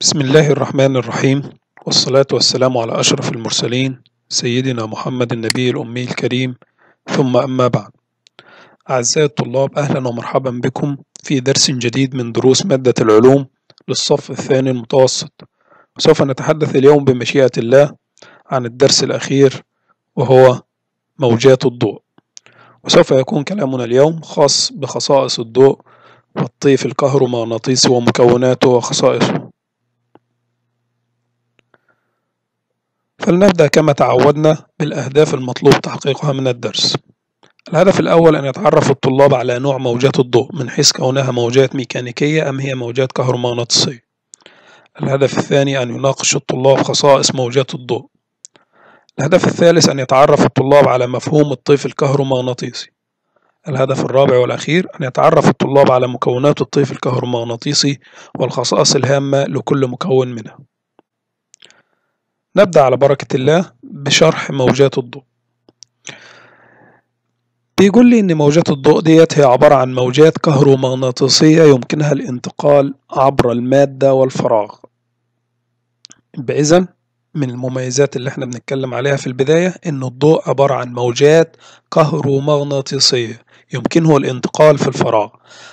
بسم الله الرحمن الرحيم والصلاة والسلام على أشرف المرسلين سيدنا محمد النبي الأمي الكريم ثم أما بعد أعزائي الطلاب أهلا ومرحبا بكم في درس جديد من دروس مادة العلوم للصف الثاني المتوسط سوف نتحدث اليوم بمشيئة الله عن الدرس الأخير وهو موجات الضوء وسوف يكون كلامنا اليوم خاص بخصائص الضوء والطيف الكهرومغناطيسي ومكوناته وخصائصه فلنبدأ كما تعودنا بالأهداف المطلوب تحقيقها من الدرس الهدف الأول أن يتعرف الطلاب على نوع موجات الضوء من حيث كونها موجات ميكانيكية أم هي موجات كهرومغناطيسية الهدف الثاني أن يناقش الطلاب خصائص موجات الضوء الهدف الثالث أن يتعرف الطلاب على مفهوم الطيف الكهرومغناطيسي الهدف الرابع والأخير أن يتعرف الطلاب على مكونات الطيف الكهرومغناطيسي والخصائص الهامة لكل مكون منها نبدأ على بركة الله بشرح موجات الضوء بيقول لي إن موجات الضوء ديت هي عبارة عن موجات كهرومغناطيسية يمكنها الانتقال عبر المادة والفراغ بإذن من المميزات اللي احنا بنتكلم عليها في البداية ان الضوء عبارة عن موجات كهرومغناطيسية يمكنه الانتقال في الفراغ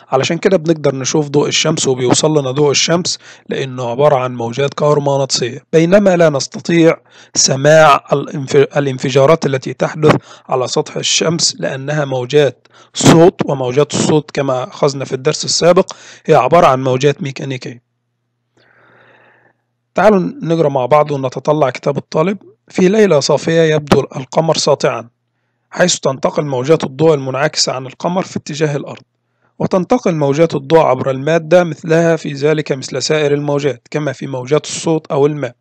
علشان كده بنقدر نشوف ضوء الشمس وبيوصل لنا ضوء الشمس لأنه عبارة عن موجات كهرومغناطيسية بينما لا نستطيع سماع الانفجارات التي تحدث على سطح الشمس لأنها موجات صوت وموجات الصوت كما أخذنا في الدرس السابق هي عبارة عن موجات ميكانيكية تعالوا نقرأ مع بعض ونتطلع كتاب الطالب في ليلة صافية يبدو القمر ساطعا حيث تنتقل موجات الضوء المنعكسة عن القمر في اتجاه الأرض وتنتقل موجات الضوء عبر المادة مثلها في ذلك مثل سائر الموجات كما في موجات الصوت أو الماء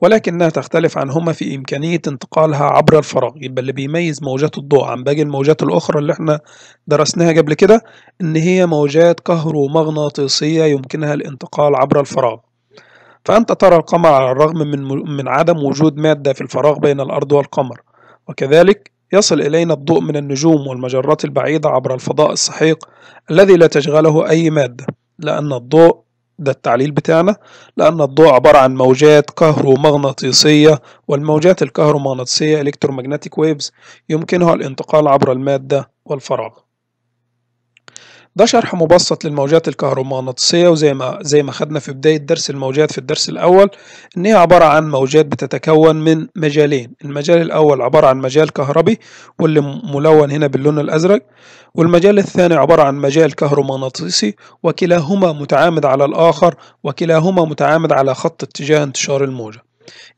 ولكنها تختلف عنهما في إمكانية انتقالها عبر الفراغ يبقى اللي بيميز موجات الضوء عن باقي الموجات الأخرى اللي احنا درسناها قبل كده إن هي موجات كهرومغناطيسية يمكنها الانتقال عبر الفراغ فأنت ترى القمر على الرغم من, من عدم وجود مادة في الفراغ بين الأرض والقمر وكذلك يصل إلينا الضوء من النجوم والمجرات البعيدة عبر الفضاء السحيق الذي لا تشغله أي مادة لأن الضوء ده التعليل بتاعنا لأن الضوء عبارة عن موجات كهرومغناطيسية والموجات الكهرومغناطيسية إلكترومagnetic ويفز يمكنها الانتقال عبر المادة والفراغ ده شرح مبسط للموجات الكهرومغناطيسية وزي ما زي ما خدنا في بداية درس الموجات في الدرس الأول إن هي عبارة عن موجات بتتكون من مجالين المجال الأول عبارة عن مجال كهربي واللي ملون هنا باللون الأزرق والمجال الثاني عبارة عن مجال كهرومغناطيسي وكلاهما متعامد على الآخر وكلاهما متعامد على خط اتجاه انتشار الموجة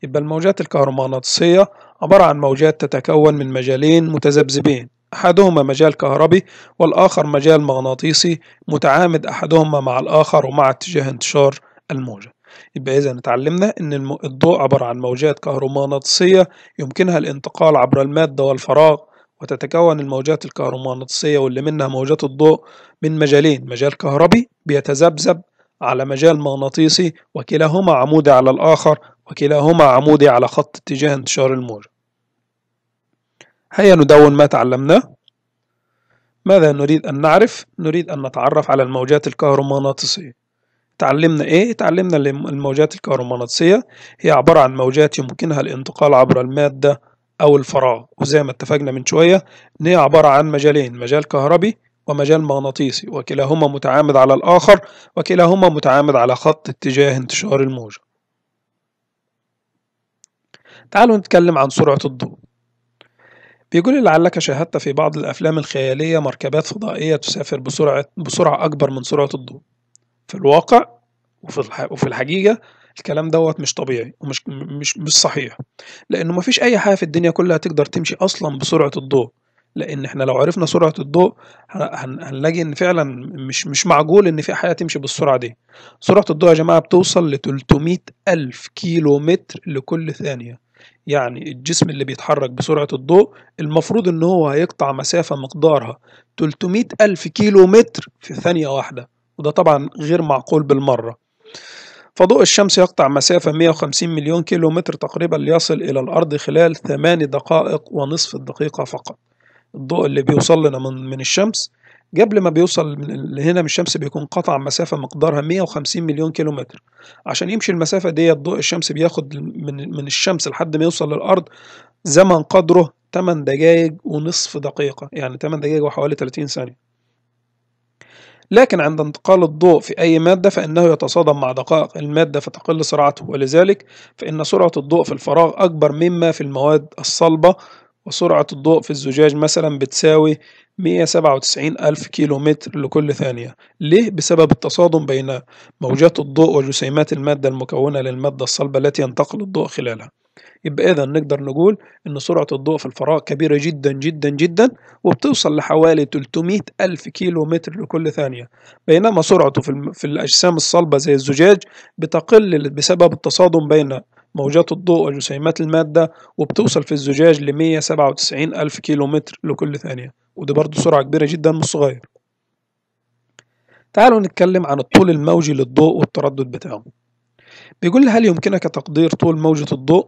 يبقى الموجات الكهرومغناطيسية عبارة عن موجات تتكون من مجالين متذبذبين أحدهما مجال كهربي والآخر مجال مغناطيسي متعامد أحدهما مع الآخر ومع اتجاه انتشار الموجة يبقى إذا اتعلمنا إن الضوء عبارة عن موجات كهرومغناطيسية يمكنها الانتقال عبر المادة والفراغ وتتكون الموجات الكهرومغناطيسية واللي منها موجات الضوء من مجالين مجال كهربي بيتذبذب على مجال مغناطيسي وكلاهما عمودي على الآخر وكلاهما عمودي على خط اتجاه انتشار الموجة هيا ندون ما تعلمناه ماذا نريد أن نعرف؟ نريد أن نتعرف على الموجات الكهرومغناطيسية تعلمنا إيه؟ تعلمنا الموجات الكهرومغناطيسية هي عبارة عن موجات يمكنها الانتقال عبر المادة أو الفراغ وزي ما اتفقنا من شوية إن هي عبارة عن مجالين مجال كهربي ومجال مغناطيسي وكلاهما متعامد على الآخر وكلاهما متعامد على خط اتجاه انتشار الموجة تعالوا نتكلم عن سرعة الضوء بيقول لعلك شاهدت في بعض الأفلام الخيالية مركبات فضائية تسافر بسرعة بسرعة أكبر من سرعة الضوء في الواقع وفي الحقيقة الكلام دوت مش طبيعي ومش مش مش صحيح لأنه مفيش أي حاجة في الدنيا كلها تقدر تمشي أصلا بسرعة الضوء لأن احنا لو عرفنا سرعة الضوء هنلاقي إن فعلا مش مش معقول إن في حاجة تمشي بالسرعة دي سرعة الضوء يا جماعة بتوصل ل 300 ألف كيلو متر لكل ثانية يعني الجسم اللي بيتحرك بسرعة الضوء المفروض إن هو هيقطع مسافة مقدارها 300 ألف كيلو متر في ثانية واحدة وده طبعا غير معقول بالمرة فضوء الشمس يقطع مسافة 150 مليون كيلو متر تقريبا ليصل إلى الأرض خلال 8 دقائق ونصف الدقيقة فقط الضوء اللي بيوصل لنا من, من الشمس قبل ما بيوصل من هنا من الشمس بيكون قطع مسافة مقدارها 150 مليون كيلومتر عشان يمشي المسافة دي ضوء الشمس بياخد من, من الشمس لحد ما يوصل للأرض زمن قدره 8 دقايق ونصف دقيقة يعني 8 دقايق وحوالي 30 ثانية لكن عند انتقال الضوء في أي مادة فإنه يتصادم مع دقائق المادة فتقل سرعته ولذلك فإن سرعة الضوء في الفراغ أكبر مما في المواد الصلبة وسرعة الضوء في الزجاج مثلا بتساوي 197 ألف كيلو متر لكل ثانية ليه؟ بسبب التصادم بين موجات الضوء وجسيمات المادة المكونة للمادة الصلبة التي ينتقل الضوء خلالها يبقى إذا نقدر نقول إن سرعة الضوء في الفراغ كبيرة جدا جدا جدا وبتوصل لحوالي 300 ألف كيلو متر لكل ثانية بينما سرعته في, في الأجسام الصلبة زي الزجاج بتقل بسبب التصادم بين موجات الضوء وجسيمات المادة وبتوصل في الزجاج ل 197 ألف كيلو متر لكل ثانية ودي برضه سرعة كبيرة جدا مش صغير تعالوا نتكلم عن الطول الموجي للضوء والتردد بتاعه بيقول هل يمكنك تقدير طول موجة الضوء؟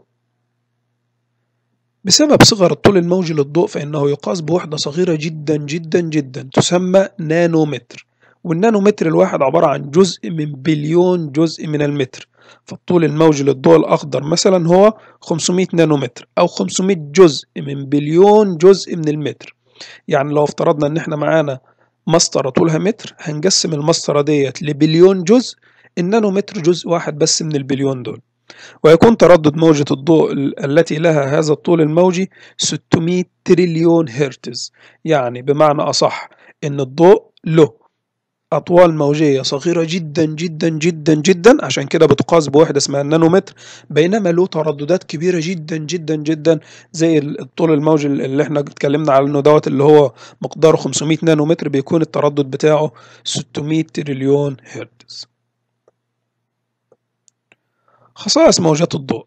بسبب صغر الطول الموجي للضوء فإنه يقاس بوحدة صغيرة جدا جدا جدا تسمى نانومتر والنانومتر الواحد عبارة عن جزء من بليون جزء من المتر فالطول الموجي للضوء الأخضر مثلا هو 500 نانومتر أو 500 جزء من بليون جزء من المتر يعني لو افترضنا إن إحنا معانا مسطرة طولها متر هنقسم المسطرة ديت لبليون جزء النانومتر جزء واحد بس من البليون دول ويكون تردد موجة الضوء التي لها هذا الطول الموجي 600 تريليون هرتز يعني بمعنى أصح إن الضوء له أطوال موجية صغيرة جدا جدا جدا جدا عشان كده بتقاس بوحدة اسمها النانومتر بينما له ترددات كبيرة جدا جدا جدا زي الطول الموجي اللي احنا اتكلمنا عنه دوت اللي هو مقداره 500 نانومتر بيكون التردد بتاعه 600 تريليون هرتز خصائص موجات الضوء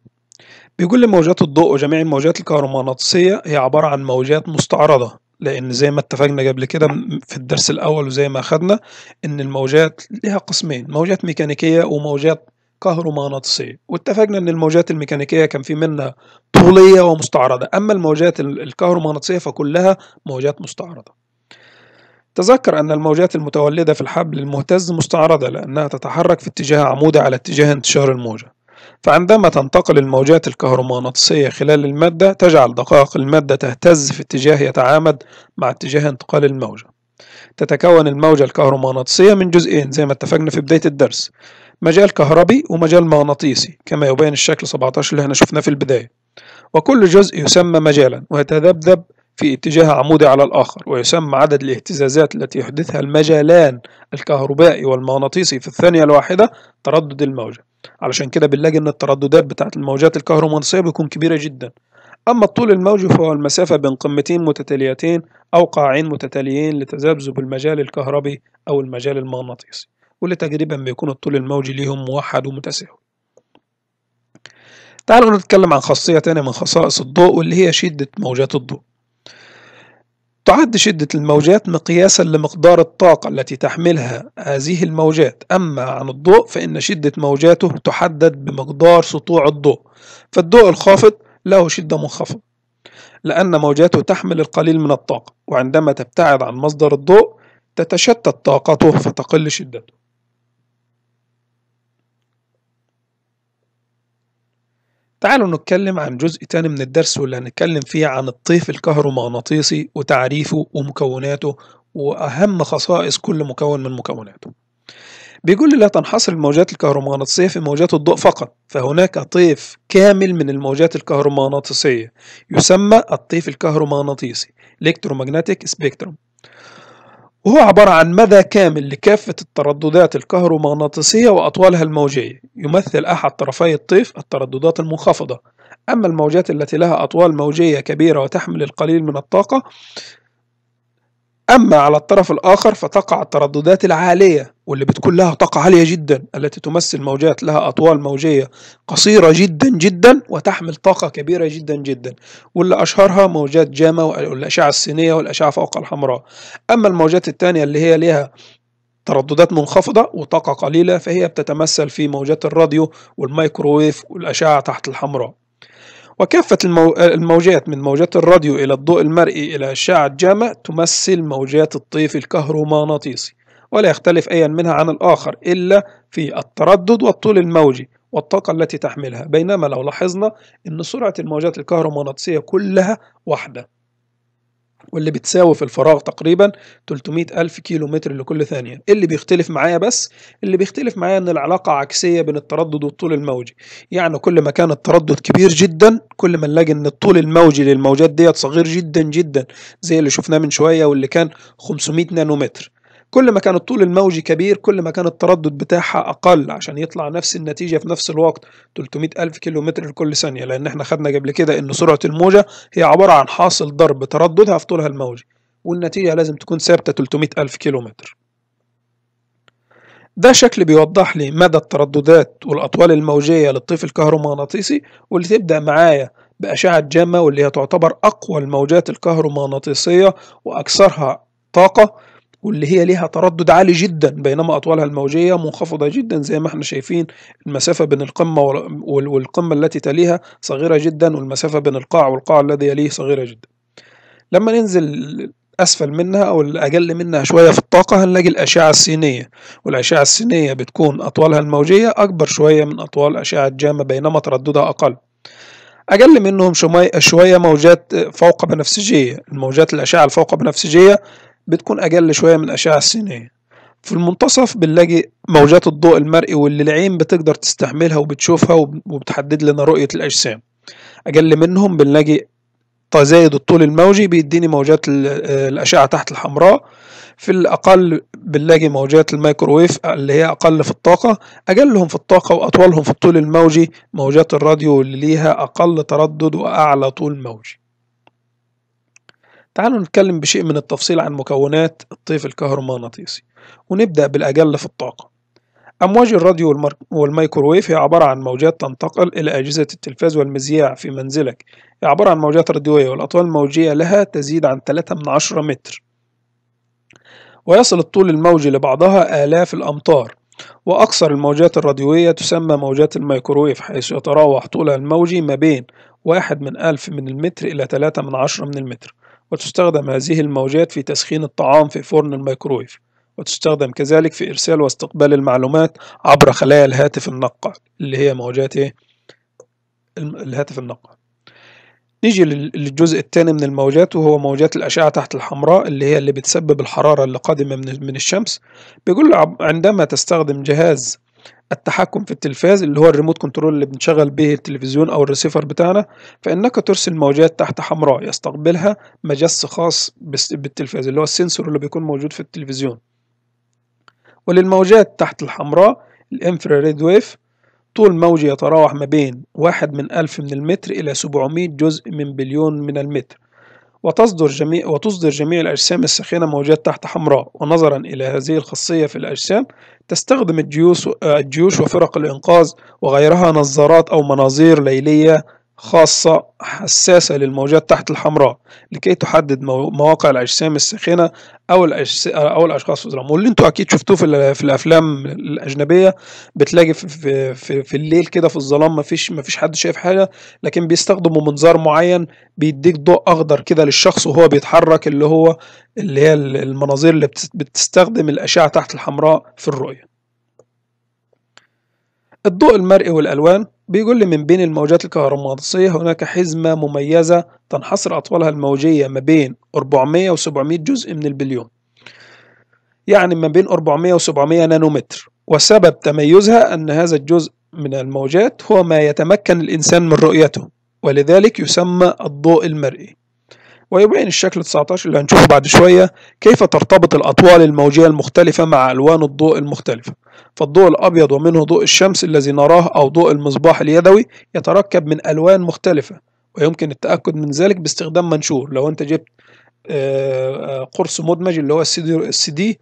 بيقول لي موجات الضوء وجميع الموجات الكهرومغناطيسية هي عبارة عن موجات مستعرضة لان زي ما اتفقنا قبل كده في الدرس الاول وزي ما اخدنا ان الموجات لها قسمين موجات ميكانيكيه وموجات كهرومغناطيسيه واتفقنا ان الموجات الميكانيكيه كان في منها طوليه ومستعرضه اما الموجات الكهرومغناطيسيه فكلها موجات مستعرضه تذكر أن الموجات المتولدة في الحبل المهتز مستعرضة لأنها تتحرك في اتجاه عمودي على اتجاه انتشار الموجة فعندما تنتقل الموجات الكهرومغناطيسية خلال المادة تجعل دقائق المادة تهتز في اتجاه يتعامد مع اتجاه انتقال الموجة تتكون الموجة الكهرومغناطيسية من جزئين زي ما اتفقنا في بداية الدرس مجال كهربي ومجال مغناطيسي كما يبين الشكل 17 اللي احنا شفناه في البداية وكل جزء يسمى مجالا ويتذبذب في اتجاه عمودي على الآخر ويسمى عدد الاهتزازات التي يحدثها المجالان الكهربائي والمغناطيسي في الثانية الواحدة تردد الموجة علشان كده بنلاقي ان الترددات بتاعت الموجات الكهرومغناطيسية بتكون كبيرة جدا أما الطول الموجي فهو المسافة بين قمتين متتاليتين أو قاعين متتاليين لتذبذب المجال الكهربي أو المجال المغناطيسي واللي تقريبا بيكون الطول الموجي ليهم موحد ومتساوي تعالوا نتكلم عن خاصية تانية من خصائص الضوء واللي هي شدة موجات الضوء تعد شدة الموجات مقياسا لمقدار الطاقة التي تحملها هذه الموجات أما عن الضوء فإن شدة موجاته تحدد بمقدار سطوع الضوء فالضوء الخافض له شدة منخفضة لأن موجاته تحمل القليل من الطاقة وعندما تبتعد عن مصدر الضوء تتشتت طاقته فتقل شدته تعالوا نتكلم عن جزء تاني من الدرس واللي هنتكلم فيه عن الطيف الكهرومغناطيسي وتعريفه ومكوناته وأهم خصائص كل مكون من مكوناته بيقول لي لا تنحصر الموجات الكهرومغناطيسية في موجات الضوء فقط فهناك طيف كامل من الموجات الكهرومغناطيسية يسمى الطيف الكهرومغناطيسي Electromagnetic Spectrum وهو عبارة عن مدى كامل لكافة الترددات الكهرومغناطيسية وأطوالها الموجية يمثل أحد طرفي الطيف الترددات المنخفضة أما الموجات التي لها أطوال موجية كبيرة وتحمل القليل من الطاقة أما على الطرف الآخر فتقع الترددات العالية واللي بتكون لها طاقة عالية جدا التي تمثل موجات لها أطوال موجية قصيرة جدا جدا وتحمل طاقة كبيرة جدا جدا واللي أشهرها موجات جاما والأشعة السينية والأشعة فوق الحمراء أما الموجات الثانية اللي هي لها ترددات منخفضة وطاقة قليلة فهي بتتمثل في موجات الراديو والمايكروويف والأشعة تحت الحمراء وكافة الموجات من موجات الراديو إلى الضوء المرئي إلى أشعة الجامع تمثل موجات الطيف الكهرومغناطيسي ولا يختلف أيا منها عن الآخر إلا في التردد والطول الموجي والطاقة التي تحملها بينما لو لاحظنا أن سرعة الموجات الكهرومغناطيسية كلها واحدة واللي بتساوي في الفراغ تقريبا 300 ألف كيلو متر لكل ثانية اللي بيختلف معايا بس اللي بيختلف معايا أن العلاقة عكسية بين التردد والطول الموجي يعني كل ما كان التردد كبير جدا كل ما نلاقي أن الطول الموجي للموجات ديت صغير جدا جدا زي اللي شفناه من شوية واللي كان 500 نانومتر كل ما كان الطول الموجي كبير كل ما كان التردد بتاعها أقل عشان يطلع نفس النتيجة في نفس الوقت 300 ألف كيلو متر لكل ثانية لأن احنا خدنا قبل كده إن سرعة الموجة هي عبارة عن حاصل ضرب ترددها في طولها الموجي والنتيجة لازم تكون ثابتة 300 ألف كيلو متر ده شكل بيوضح لي مدى الترددات والأطوال الموجية للطيف الكهرومغناطيسي واللي تبدأ معايا بأشعة جاما واللي هي تعتبر أقوى الموجات الكهرومغناطيسية وأكثرها طاقة واللي هي ليها تردد عالي جدا بينما أطوالها الموجية منخفضة جدا زي ما احنا شايفين المسافة بين القمة والقمة التي تليها صغيرة جدا والمسافة بين القاع والقاع الذي يليه صغيرة جدا لما ننزل أسفل منها أو الأقل منها شوية في الطاقة هنلاقي الأشعة السينية والأشعة السينية بتكون أطوالها الموجية أكبر شوية من أطوال أشعة جاما بينما ترددها أقل أقل منهم شوية موجات فوق بنفسجية الموجات الأشعة الفوق بنفسجية بتكون أقل شوية من الأشعة السينية في المنتصف بنلاقي موجات الضوء المرئي واللي العين بتقدر تستحملها وبتشوفها وبتحدد لنا رؤية الأجسام أقل منهم بنلاقي تزايد الطول الموجي بيديني موجات الأشعة تحت الحمراء في الأقل بنلاقي موجات الميكروويف اللي هي أقل في الطاقة أقلهم في الطاقة وأطولهم في الطول الموجي موجات الراديو اللي ليها أقل تردد وأعلى طول موجي تعالوا نتكلم بشيء من التفصيل عن مكونات الطيف الكهرومغناطيسي ونبدأ بالأجل في الطاقة أمواج الراديو والمايكروويف هي عبارة عن موجات تنتقل إلى أجهزة التلفاز والمذياع في منزلك هي عبارة عن موجات راديوية والأطوال الموجية لها تزيد عن 3 من عشرة متر ويصل الطول الموجي لبعضها آلاف الأمتار وأكثر الموجات الراديوية تسمى موجات الميكروويف حيث يتراوح طولها الموجي ما بين واحد من ألف من المتر إلى تلاتة من عشرة من المتر وتستخدم هذه الموجات في تسخين الطعام في فرن الميكرويف وتستخدم كذلك في إرسال واستقبال المعلومات عبر خلايا الهاتف النقع اللي هي موجات إيه؟ الهاتف النقع نيجي للجزء الثاني من الموجات وهو موجات الأشعة تحت الحمراء اللي هي اللي بتسبب الحرارة اللي قادمة من الشمس بيقول عندما تستخدم جهاز التحكم في التلفاز اللي هو الريموت كنترول اللي بنشغل به التلفزيون او الريسيفر بتاعنا فانك ترسل موجات تحت حمراء يستقبلها مجس خاص بالتلفاز اللي هو السنسور اللي بيكون موجود في التلفزيون وللموجات تحت الحمراء الانفراريد ويف طول موجه يتراوح ما بين واحد من ألف من المتر إلى 700 جزء من بليون من المتر وتصدر جميع وتصدر جميع الأجسام الساخنة موجات تحت حمراء ونظرا إلى هذه الخاصية في الأجسام تستخدم الجيوش, الجيوش وفرق الإنقاذ وغيرها نظارات أو مناظير ليلية خاصة حساسة للموجات تحت الحمراء لكي تحدد مواقع الأجسام الساخنة أو الأجس... أو الأشخاص في الظلام واللي أنتوا أكيد شفتوه في, في الأفلام الأجنبية بتلاقي في, في, في الليل كده في الظلام مفيش مفيش حد شايف حاجة لكن بيستخدموا منظار معين بيديك ضوء أخضر كده للشخص وهو بيتحرك اللي هو اللي هي المناظير اللي بتستخدم الأشعة تحت الحمراء في الرؤية الضوء المرئي والألوان بيقول لي من بين الموجات الكهرومغناطيسية هناك حزمة مميزة تنحصر أطوالها الموجية ما بين 400 و 700 جزء من البليون يعني ما بين 400 و 700 نانومتر وسبب تميزها أن هذا الجزء من الموجات هو ما يتمكن الإنسان من رؤيته ولذلك يسمى الضوء المرئي ويبين الشكل 19 اللي هنشوفه بعد شوية كيف ترتبط الأطوال الموجية المختلفة مع ألوان الضوء المختلفة فالضوء الأبيض ومنه ضوء الشمس الذي نراه أو ضوء المصباح اليدوي يتركب من ألوان مختلفة ويمكن التأكد من ذلك باستخدام منشور لو أنت جبت آه، آه، قرص مدمج اللي هو السي دي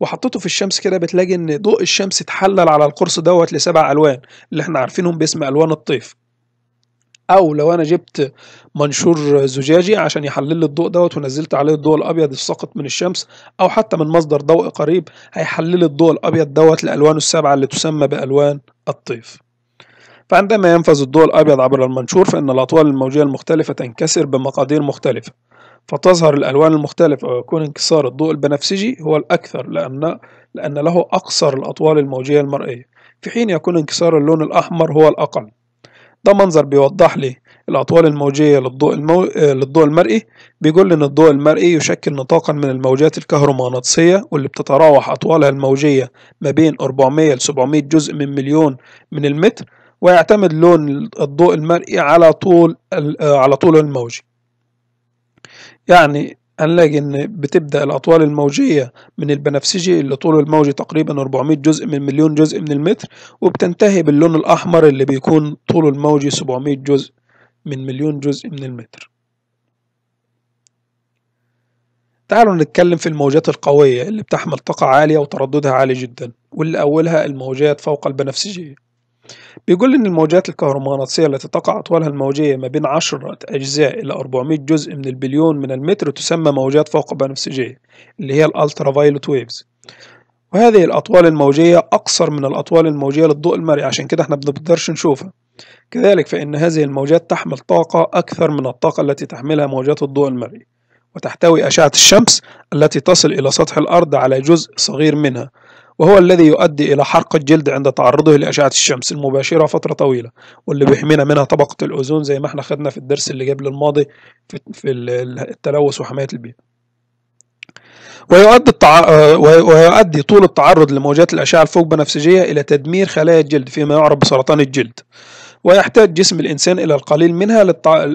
وحطيته في الشمس كده بتلاقي ان ضوء الشمس اتحلل على القرص دوت لسبع الوان اللي احنا عارفينهم باسم الوان الطيف او لو انا جبت منشور زجاجي عشان يحلل لي الضوء دوت ونزلت عليه الضوء الابيض الساقط من الشمس او حتى من مصدر ضوء قريب هيحلل الضوء الابيض دوت لالوانه السبعه اللي تسمى بالوان الطيف فعندما ينفذ الضوء الابيض عبر المنشور فان الاطوال الموجيه المختلفه تنكسر بمقادير مختلفه فتظهر الالوان المختلفه ويكون انكسار الضوء البنفسجي هو الاكثر لان لان له اقصر الاطوال الموجيه المرئيه في حين يكون انكسار اللون الاحمر هو الاقل ده منظر بيوضح لي الأطوال الموجية للضوء, المو... للضوء المرئي بيقول لي إن الضوء المرئي يشكل نطاقا من الموجات الكهرومغناطيسية واللي بتتراوح أطوالها الموجية ما بين 400 ل 700 جزء من مليون من المتر ويعتمد لون الضوء المرئي على طول على طوله الموجي يعني هنلاقي إن بتبدأ الأطوال الموجية من البنفسجي اللي طوله الموجي تقريبا 400 جزء من مليون جزء من المتر وبتنتهي باللون الأحمر اللي بيكون طوله الموجي 700 جزء من مليون جزء من المتر تعالوا نتكلم في الموجات القوية اللي بتحمل طاقة عالية وترددها عالي جدا واللي أولها الموجات فوق البنفسجية بيقول إن الموجات الكهرومغناطيسية التي تقع أطوالها الموجية ما بين عشرة أجزاء إلى 400 جزء من البليون من المتر تسمى موجات فوق بنفسجية اللي هي الألترا فايلوت ويفز وهذه الأطوال الموجية أقصر من الأطوال الموجية للضوء المرئي عشان كده احنا بنقدرش نشوفها كذلك فإن هذه الموجات تحمل طاقة أكثر من الطاقة التي تحملها موجات الضوء المرئي وتحتوي أشعة الشمس التي تصل إلى سطح الأرض على جزء صغير منها وهو الذي يؤدي إلى حرق الجلد عند تعرضه لأشعة الشمس المباشرة فترة طويلة واللي بيحمينا منها طبقة الأوزون زي ما احنا خدنا في الدرس اللي قبل الماضي في التلوث وحماية البيئة ويؤدي, التع... آه، ويؤدي طول التعرض لموجات الأشعة الفوق بنفسجية إلى تدمير خلايا الجلد فيما يعرف بسرطان الجلد ويحتاج جسم الإنسان إلى القليل منها للتع...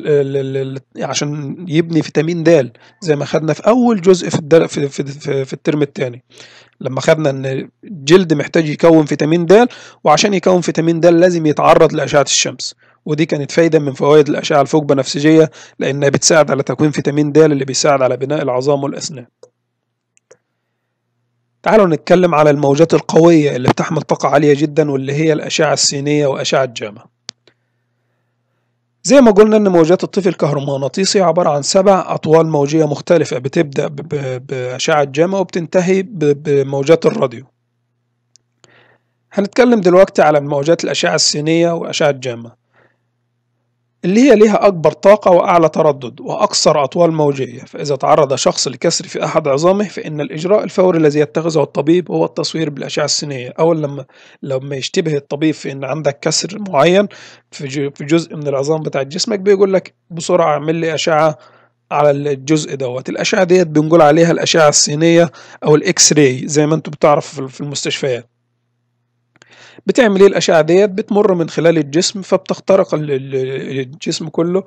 عشان يبني فيتامين د زي ما خدنا في أول جزء في, الدل... في... في... في الترم الثاني لما خدنا ان الجلد محتاج يكون فيتامين د وعشان يكون فيتامين د لازم يتعرض لاشعه الشمس ودي كانت فايده من فوائد الاشعه الفوق بنفسجيه لانها بتساعد على تكوين فيتامين د اللي بيساعد على بناء العظام والاسنان تعالوا نتكلم على الموجات القوية اللي بتحمل طاقة عالية جدا واللي هي الأشعة السينية وأشعة جاما زي ما قلنا ان موجات الطفل الكهرومغناطيسي عبارة عن سبع اطوال موجية مختلفة بتبدأ بأشعة جاما وبتنتهي بموجات الراديو هنتكلم دلوقتي على موجات الأشعة السينية وأشعة جاما اللي هي ليها أكبر طاقة وأعلى تردد وأكثر أطوال موجية فإذا تعرض شخص لكسر في أحد عظامه فإن الإجراء الفوري الذي يتخذه الطبيب هو التصوير بالأشعة السينية أو لما لما يشتبه الطبيب في إن عندك كسر معين في جزء من العظام بتاع جسمك بيقول لك بسرعة اعمل لي أشعة على الجزء دوت الأشعة ديت بنقول عليها الأشعة السينية أو الإكس راي زي ما أنتم بتعرفوا في المستشفيات بتعمل ايه الاشعه ديت بتمر من خلال الجسم فبتخترق الجسم كله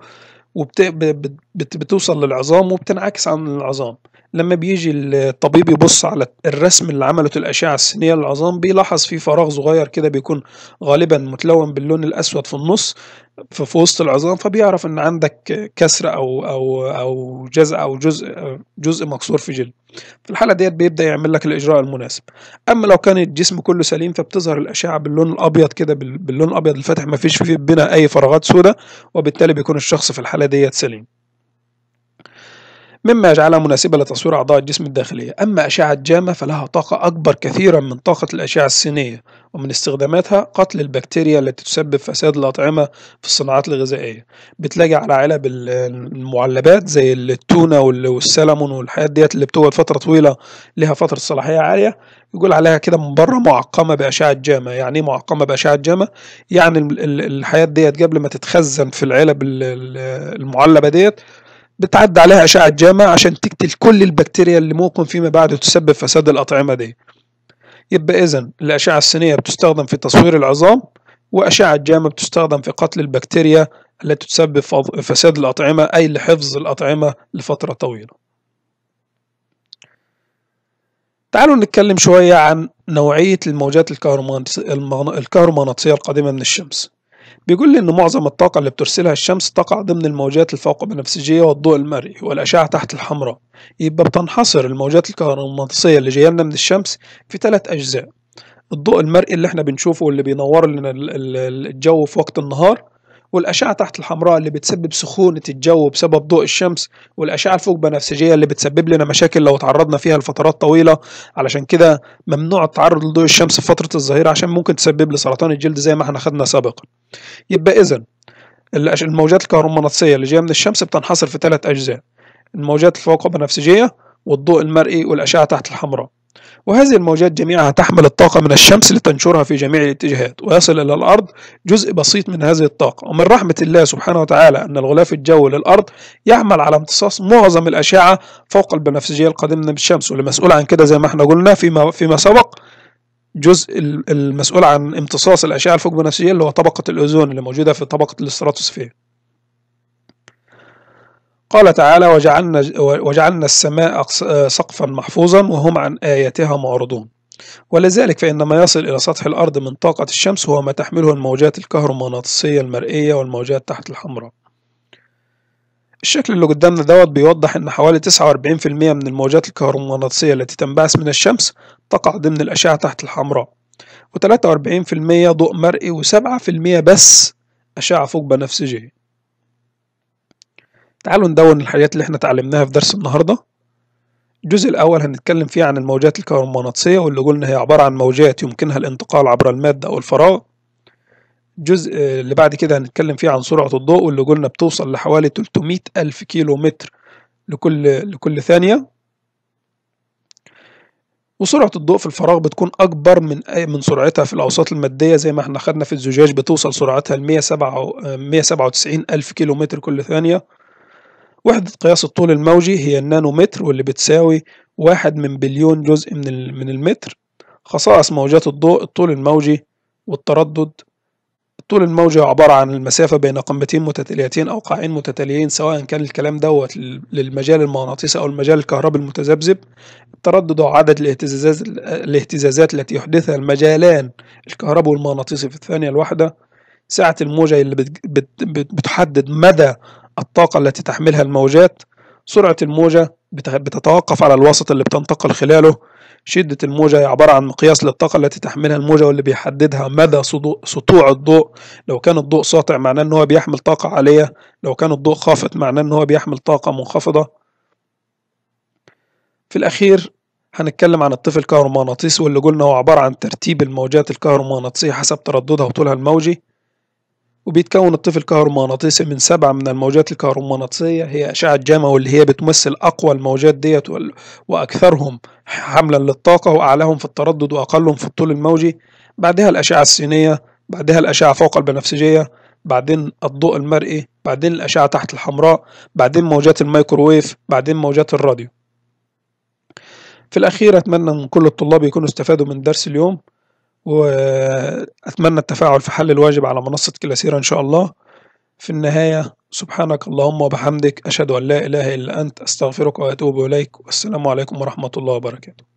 وبتوصل للعظام وبتنعكس عن العظام لما بيجي الطبيب يبص على الرسم اللي عملته الأشعة السينية للعظام بيلاحظ في فراغ صغير كده بيكون غالبا متلون باللون الأسود في النص في وسط العظام فبيعرف إن عندك كسر أو أو أو جزء أو جزء جزء مكسور في جلد في الحالة ديت بيبدأ يعمل لك الإجراء المناسب أما لو كان الجسم كله سليم فبتظهر الأشعة باللون الأبيض كده باللون الأبيض الفاتح مفيش فيه بينا أي فراغات سوداء وبالتالي بيكون الشخص في الحالة ديت سليم مما يجعلها مناسبة لتصوير أعضاء الجسم الداخلية أما أشعة جاما فلها طاقة أكبر كثيرا من طاقة الأشعة السينية ومن استخداماتها قتل البكتيريا التي تسبب فساد الأطعمة في الصناعات الغذائية بتلاقي على علب المعلبات زي التونة والسلمون والحاجات ديت اللي بتقعد فترة طويلة لها فترة صلاحية عالية يقول عليها كده من بره معقمة بأشعة جاما يعني ايه معقمة بأشعة جاما يعني الحاجات ديت قبل ما تتخزن في العلب المعلبة ديت بتعدى عليها أشعة جاما عشان تقتل كل البكتيريا اللي ممكن فيما بعد تسبب فساد الأطعمة دي يبقى إذا الأشعة السينية بتستخدم في تصوير العظام وأشعة جاما بتستخدم في قتل البكتيريا التي تسبب فساد الأطعمة أي لحفظ الأطعمة لفترة طويلة تعالوا نتكلم شوية عن نوعية الموجات الكهرومغناطيسية القادمة من الشمس بيقول لي إن معظم الطاقة اللي بترسلها الشمس تقع ضمن الموجات الفوق بنفسجية والضوء المرئي والأشعة تحت الحمراء يبقى بتنحصر الموجات الكهرومغناطيسية اللي جاية لنا من الشمس في ثلاث أجزاء الضوء المرئي اللي احنا بنشوفه واللي بينور لنا الجو في وقت النهار والأشعة تحت الحمراء اللي بتسبب سخونة الجو بسبب ضوء الشمس والأشعة الفوق بنفسجية اللي بتسبب لنا مشاكل لو تعرضنا فيها لفترات طويلة علشان كده ممنوع التعرض لضوء الشمس في فترة الظهيرة عشان ممكن تسبب لسرطان الجلد زي ما احنا خدنا سابقا يبقى إذا الموجات الكهرومغناطيسية اللي جاية من الشمس بتنحصر في ثلاث أجزاء الموجات الفوق بنفسجية والضوء المرئي والأشعة تحت الحمراء وهذه الموجات جميعها تحمل الطاقة من الشمس لتنشرها في جميع الاتجاهات ويصل إلى الأرض جزء بسيط من هذه الطاقة ومن رحمة الله سبحانه وتعالى أن الغلاف الجوي للأرض يعمل على امتصاص معظم الأشعة فوق البنفسجية القادمة من الشمس والمسؤول عن كده زي ما احنا قلنا فيما, فيما سبق جزء المسؤول عن امتصاص الأشعة الفوق البنفسجية اللي هو طبقة الأوزون اللي موجودة في طبقة الاستراتوسفير قال تعالى وجعلنا, وجعلنا السماء سقفا محفوظا وهم عن آياتها معرضون ولذلك فإن ما يصل إلى سطح الأرض من طاقة الشمس هو ما تحمله الموجات الكهرومغناطيسية المرئية والموجات تحت الحمراء الشكل اللي قدامنا دوت بيوضح ان حوالي 49% من الموجات الكهرومغناطيسية التي تنبعث من الشمس تقع ضمن الأشعة تحت الحمراء و43% ضوء مرئي و7% بس أشعة فوق بنفسجية تعالوا ندون الحاجات اللي احنا اتعلمناها في درس النهاردة الجزء الأول هنتكلم فيه عن الموجات الكهرومغناطيسية واللي قلنا هي عبارة عن موجات يمكنها الانتقال عبر المادة أو الفراغ الجزء آه، اللي بعد كده هنتكلم فيه عن سرعة الضوء واللي قلنا بتوصل لحوالي 300 ألف كيلو متر لكل, لكل ثانية وسرعة الضوء في الفراغ بتكون أكبر من من سرعتها في الأوساط المادية زي ما احنا خدنا في الزجاج بتوصل سرعتها ل 197 آه، ألف كيلو متر كل ثانية وحدة قياس الطول الموجي هي النانومتر واللي بتساوي واحد من بليون جزء من من المتر خصائص موجات الضوء الطول الموجي والتردد الطول الموجي عبارة عن المسافة بين قمتين متتاليتين أو قاعين متتاليين سواء كان الكلام دوت للمجال المغناطيسي أو المجال الكهربي المتذبذب التردد هو عدد الاهتزازات الاهتزازات التي يحدثها المجالان الكهربي والمغناطيسي في الثانية الواحدة سعة الموجة اللي بت بتحدد مدى الطاقة التي تحملها الموجات سرعة الموجة بتتوقف على الوسط اللي بتنتقل خلاله شدة الموجة عبارة عن مقياس للطاقة التي تحملها الموجة واللي بيحددها مدى سطوع الضوء لو كان الضوء ساطع معناه ان هو بيحمل طاقة عالية لو كان الضوء خافت معناه ان هو بيحمل طاقة منخفضة في الأخير هنتكلم عن الطفل الكهرومغناطيسي واللي قلنا هو عبارة عن ترتيب الموجات الكهرومغناطيسية حسب ترددها وطولها الموجي وبيتكون الطفل كهرومغناطيسي من سبعة من الموجات الكهرومغناطيسية هي أشعة جاما واللي هي بتمثل أقوى الموجات ديت وأكثرهم حملا للطاقة وأعلاهم في التردد وأقلهم في الطول الموجي بعدها الأشعة السينية بعدها الأشعة فوق البنفسجية بعدين الضوء المرئي بعدين الأشعة تحت الحمراء بعدين موجات الميكروويف بعدين موجات الراديو في الأخير أتمنى أن كل الطلاب يكونوا استفادوا من درس اليوم وأتمنى التفاعل في حل الواجب على منصة كلاسيرا إن شاء الله في النهاية سبحانك اللهم وبحمدك أشهد أن لا إله إلا أنت أستغفرك وأتوب إليك والسلام عليكم ورحمة الله وبركاته